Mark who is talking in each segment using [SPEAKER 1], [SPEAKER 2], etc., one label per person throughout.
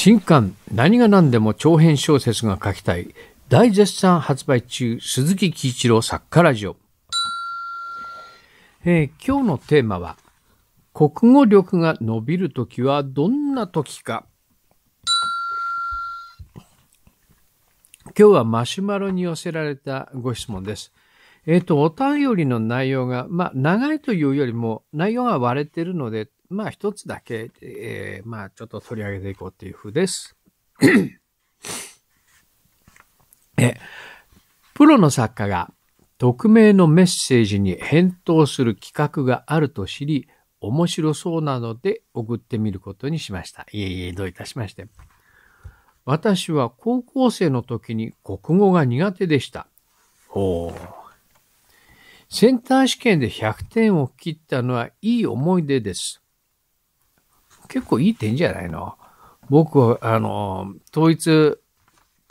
[SPEAKER 1] 新刊何が何でも長編小説が書きたい大絶賛発売中鈴木喜一郎作家ラジオ、えー、今日のテーマは国語力が伸びる時はどんな時か今日はマシュマロに寄せられたご質問です。えっ、ー、と、お便りの内容が、まあ、長いというよりも、内容が割れてるので、まあ一つだけ、えー、まあちょっと取り上げていこうっていう風です。え、プロの作家が匿名のメッセージに返答する企画があると知り、面白そうなので送ってみることにしました。いえいえ、どういたしまして。私は高校生の時に国語が苦手でした。ほう。センター試験で100点を切ったのはいい思い出です。結構いい点じゃないの僕は、あの、統一、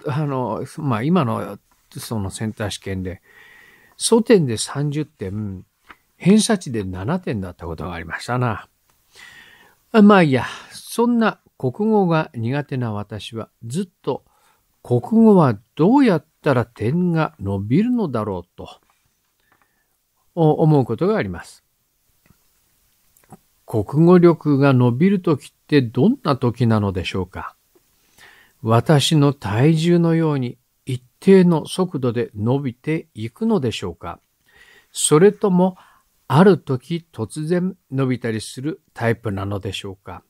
[SPEAKER 1] あの、まあ、今の、そのセンター試験で、素点で30点、偏差値で7点だったことがありましたな。まあいいや、そんな国語が苦手な私はずっと国語はどうやったら点が伸びるのだろうと思うことがあります。国語力が伸びるときってどんなときなのでしょうか私の体重のように一定の速度で伸びていくのでしょうかそれともある時突然伸びたりするタイプなのでしょうか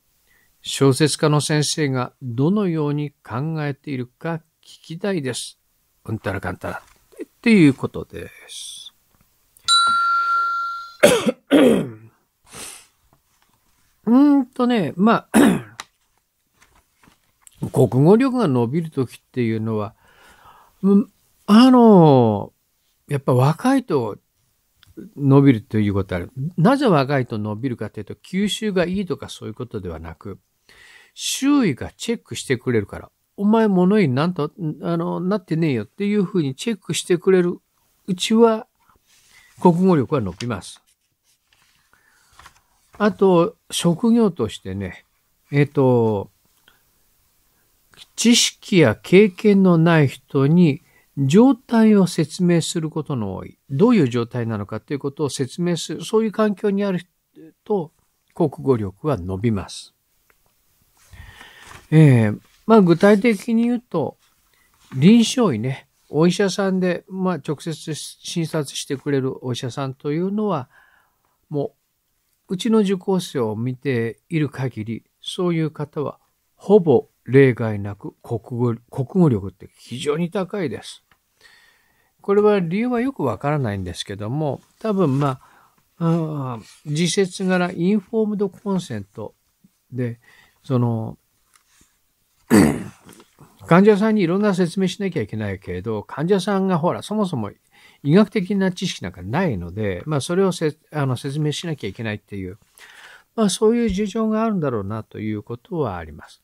[SPEAKER 1] 小説家の先生がどのように考えているか聞きたいです。うんたらかんたらっていうことです。うんとね、まあ 国語力が伸びるときっていうのは、あの、やっぱ若いと伸びるということある。なぜ若いと伸びるかというと、吸収がいいとかそういうことではなく、周囲がチェックしてくれるから、お前物になんと、あの、なってねえよっていうふうにチェックしてくれるうちは、国語力は伸びます。あと、職業としてね、えっ、ー、と、知識や経験のない人に状態を説明することの多い。どういう状態なのかということを説明する。そういう環境にあると、国語力は伸びます。えー、まあ具体的に言うと、臨床医ね、お医者さんで、まあ直接診察してくれるお医者さんというのは、もううちの受講生を見ている限り、そういう方はほぼ例外なく国語国語力って非常に高いです。これは理由はよくわからないんですけども、多分まあ、自説柄インフォームドコンセントで、その、患者さんにいろんな説明しなきゃいけないけれど、患者さんがほら、そもそも医学的な知識なんかないので、まあ、それをせあの説明しなきゃいけないっていう、まあ、そういう事情があるんだろうなということはあります。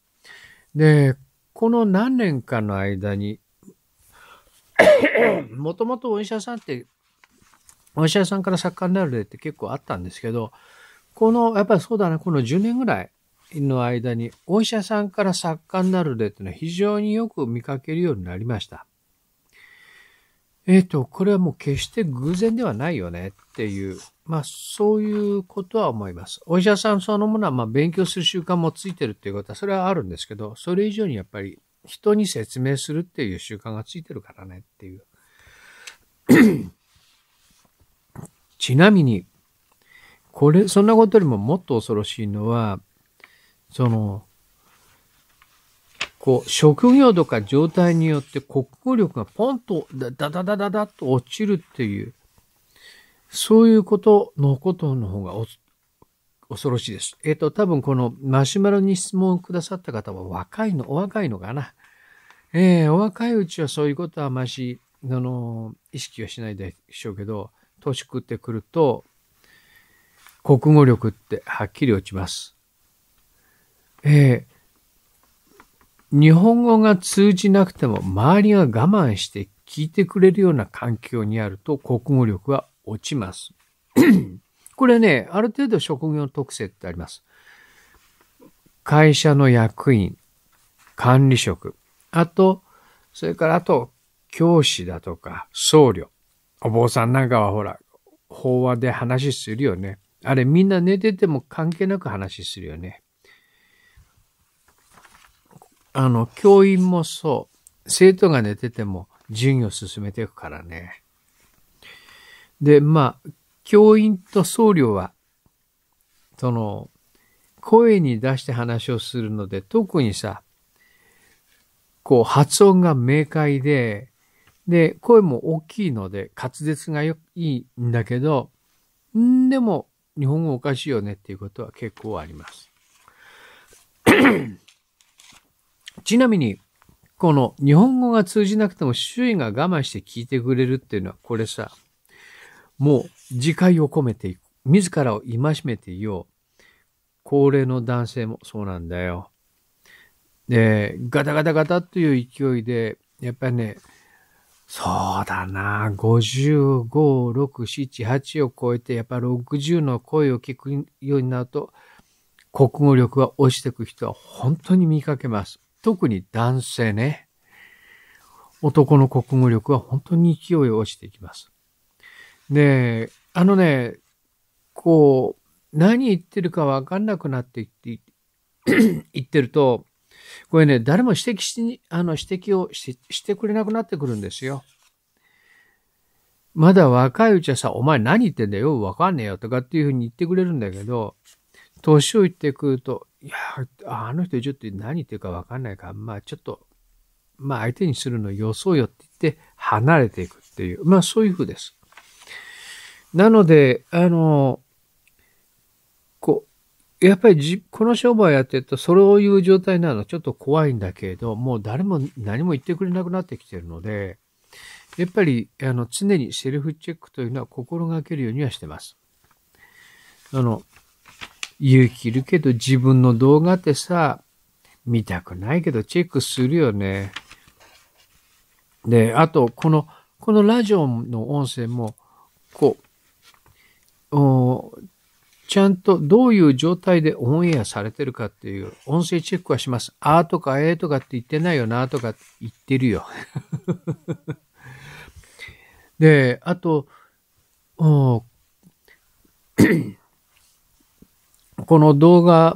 [SPEAKER 1] で、この何年かの間に、もともとお医者さんって、お医者さんから作家になる例って結構あったんですけど、この、やっぱりそうだな、この10年ぐらいの間に、お医者さんから作家になる例っていうのは非常によく見かけるようになりました。えっ、ー、と、これはもう決して偶然ではないよねっていう、まあそういうことは思います。お医者さんそのものはまあ勉強する習慣もついてるっていうことはそれはあるんですけど、それ以上にやっぱり人に説明するっていう習慣がついてるからねっていう。ちなみに、これ、そんなことよりももっと恐ろしいのは、その、こう、職業とか状態によって国語力がポンとダダダダダと落ちるっていう、そういうことのことの方が恐ろしいです。えっ、ー、と、多分このマシュマロに質問をくださった方は若いの、お若いのかな。えー、お若いうちはそういうことはまし、あの、意識はしないでしょうけど、年食ってくると、国語力ってはっきり落ちます。えー、日本語が通じなくても周りが我慢して聞いてくれるような環境にあると国語力は落ちます。これね、ある程度職業特性ってあります。会社の役員、管理職、あと、それからあと、教師だとか、僧侶。お坊さんなんかはほら、法話で話するよね。あれみんな寝てても関係なく話するよね。あの、教員もそう。生徒が寝てても授業を進めていくからね。で、まあ、教員と僧侶は、その、声に出して話をするので、特にさ、こう、発音が明快で、で、声も大きいので、滑舌がよいいんだけど、んでも、日本語おかしいよねっていうことは結構あります。ちなみに、この日本語が通じなくても周囲が我慢して聞いてくれるっていうのは、これさ、もう自戒を込めていく。自らを戒めていよう。高齢の男性もそうなんだよ。で、ガタガタガタという勢いで、やっぱりね、そうだな、55、6、7、8を超えて、やっぱ60の声を聞くようになると、国語力が落ちていく人は本当に見かけます。特に男性ね。男の国語力は本当に勢いを落ちていきます。で、あのね、こう、何言ってるかわかんなくなって 言ってると、これね、誰も指摘しに、あの、指摘をししてくれなくなってくるんですよ。まだ若いうちはさ、お前何言ってんだよ、わかんねえよとかっていうふうに言ってくれるんだけど、年を言ってくると、いや、あの人ちょっと何言ってるかわかんないから、まあちょっと、まあ相手にするのよそうよって言って離れていくっていう、まあそういうふうです。なので、あの、こう、やっぱりじこの商売やってると、そういう状態なのちょっと怖いんだけれど、もう誰も何も言ってくれなくなってきてるので、やっぱりあの常にセルフチェックというのは心がけるようにはしてます。あの、勇気いるけど自分の動画ってさ、見たくないけどチェックするよね。で、あと、この、このラジオの音声も、こう、ちゃんとどういう状態でオンエアされてるかっていう音声チェックはします。あーとかえーとかって言ってないよなとか言ってるよ。で、あと、おこの動画、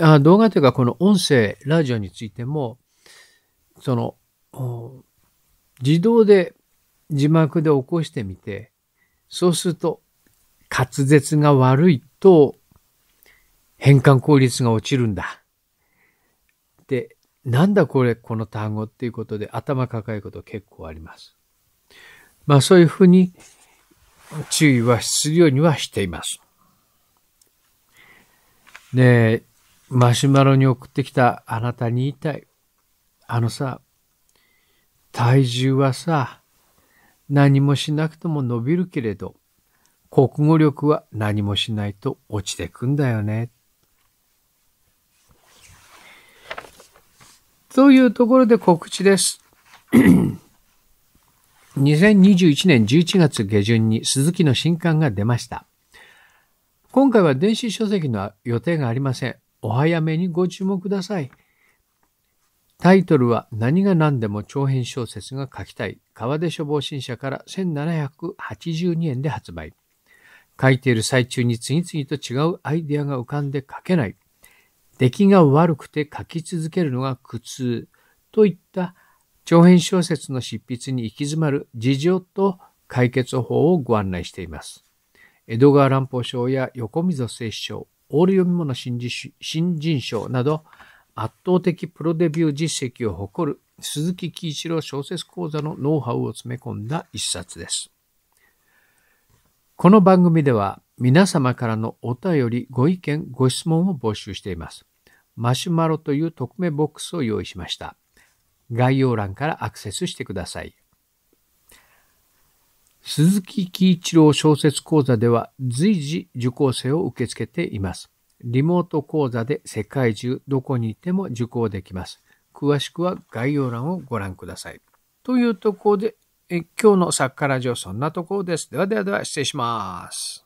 [SPEAKER 1] あ動画というかこの音声、ラジオについても、その、自動で字幕で起こしてみて、そうすると滑舌が悪いと変換効率が落ちるんだ。で、なんだこれ、この単語っていうことで頭抱えること結構あります。まあそういうふうに注意はするようにはしています。ねえ、マシュマロに送ってきたあなたに言いたい。あのさ、体重はさ、何もしなくとも伸びるけれど、国語力は何もしないと落ちてくんだよね。というところで告知です。2021 年11月下旬に鈴木の新刊が出ました。今回は電子書籍の予定がありません。お早めにご注目ください。タイトルは何が何でも長編小説が書きたい。川出書房新社から1782円で発売。書いている最中に次々と違うアイデアが浮かんで書けない。出来が悪くて書き続けるのが苦痛といった長編小説の執筆に行き詰まる事情と解決法をご案内しています。江戸川乱歩賞や横溝正史賞、オール読み物新人賞など、圧倒的プロデビュー実績を誇る鈴木喜一郎小説講座のノウハウを詰め込んだ一冊です。この番組では皆様からのお便り、ご意見、ご質問を募集しています。マシュマロという匿名ボックスを用意しました。概要欄からアクセスしてください。鈴木喜一郎小説講座では随時受講生を受け付けています。リモート講座で世界中どこにいても受講できます。詳しくは概要欄をご覧ください。というところで、今日のサッカーラジオそんなところです。ではではでは失礼します。